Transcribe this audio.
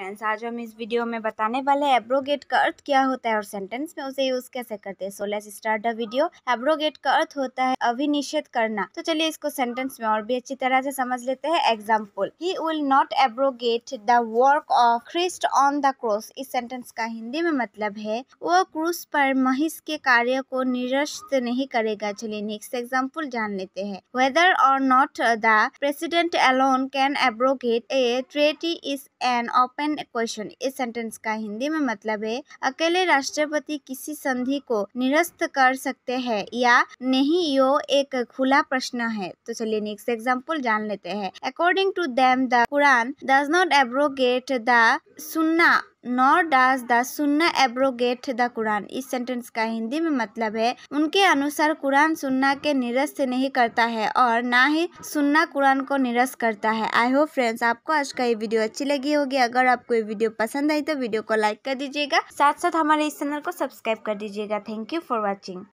friends आज हम इस वीडियो में बताने वाले हैं एब्रोगेट का अर्थ क्या होता है और सेंटेंस में उसे यूज कैसे करते हैं so let's start the video abrogate का अर्थ होता है अभिनिषेध करना तो चलिए इसको सेंटेंस में और भी अच्छी तरह से समझ लेते हैं एग्जाम्पल ही will not abrogate the work of Christ on the cross इस सेंटेंस का हिंदी में मतलब है वो क्रूस पर महिष के कार्य को निरस्त नहीं करेगा चलिए नेक्स्ट एग्जाम्पल जान लेते हैं whether or not the president alone can abrogate a treaty is an open एंड क्वेश्चन इस सेंटेंस का हिंदी में मतलब है अकेले राष्ट्रपति किसी संधि को निरस्त कर सकते हैं या नहीं यो एक खुला प्रश्न है तो चलिए नेक्स्ट एग्जाम्पल जान लेते हैं according to them the Quran does not abrogate the Sunnah nor does the Sunnah abrogate the Quran इस सेंटेंस का हिंदी में मतलब है उनके अनुसार कुरान सुन्ना के निरस्त नहीं करता है और ना ही सुन्ना कुरान को निरस्त करता है आई होप फ्रेंड्स आपको आज का ये वीडियो अच्छी लगी होगी अगर आपको ये वीडियो पसंद आई तो वीडियो को लाइक कर दीजिएगा साथ साथ हमारे इस चैनल को सब्सक्राइब कर दीजिएगा थैंक यू फॉर वॉचिंग